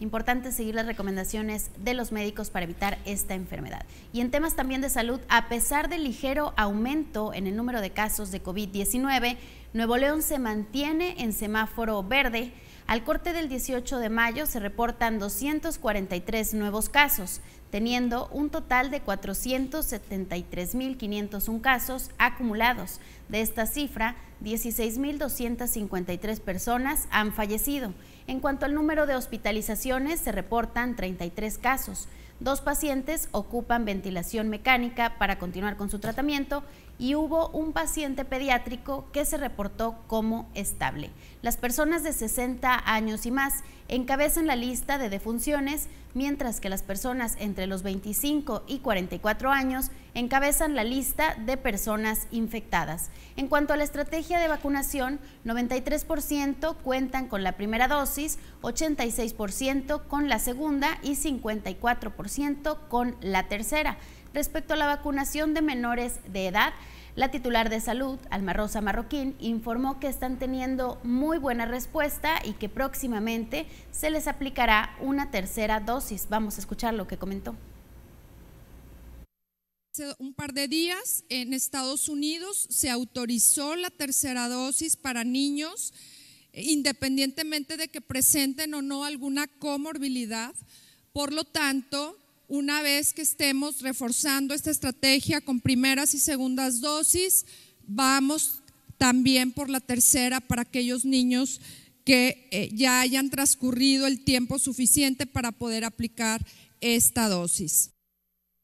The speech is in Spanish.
Importante seguir las recomendaciones de los médicos para evitar esta enfermedad. Y en temas también de salud, a pesar del ligero aumento en el número de casos de COVID-19, Nuevo León se mantiene en semáforo verde al corte del 18 de mayo se reportan 243 nuevos casos, teniendo un total de 473.501 casos acumulados. De esta cifra, 16.253 personas han fallecido. En cuanto al número de hospitalizaciones, se reportan 33 casos. Dos pacientes ocupan ventilación mecánica para continuar con su tratamiento y hubo un paciente pediátrico que se reportó como estable. Las personas de 60 años y más encabezan la lista de defunciones, mientras que las personas entre los 25 y 44 años encabezan la lista de personas infectadas. En cuanto a la estrategia de vacunación, 93% cuentan con la primera dosis, 86% con la segunda y 54% con la tercera. Respecto a la vacunación de menores de edad, la titular de salud, Alma Rosa Marroquín, informó que están teniendo muy buena respuesta y que próximamente se les aplicará una tercera dosis. Vamos a escuchar lo que comentó. Hace un par de días en Estados Unidos se autorizó la tercera dosis para niños, independientemente de que presenten o no alguna comorbilidad. Por lo tanto, una vez que estemos reforzando esta estrategia con primeras y segundas dosis, vamos también por la tercera para aquellos niños que eh, ya hayan transcurrido el tiempo suficiente para poder aplicar esta dosis.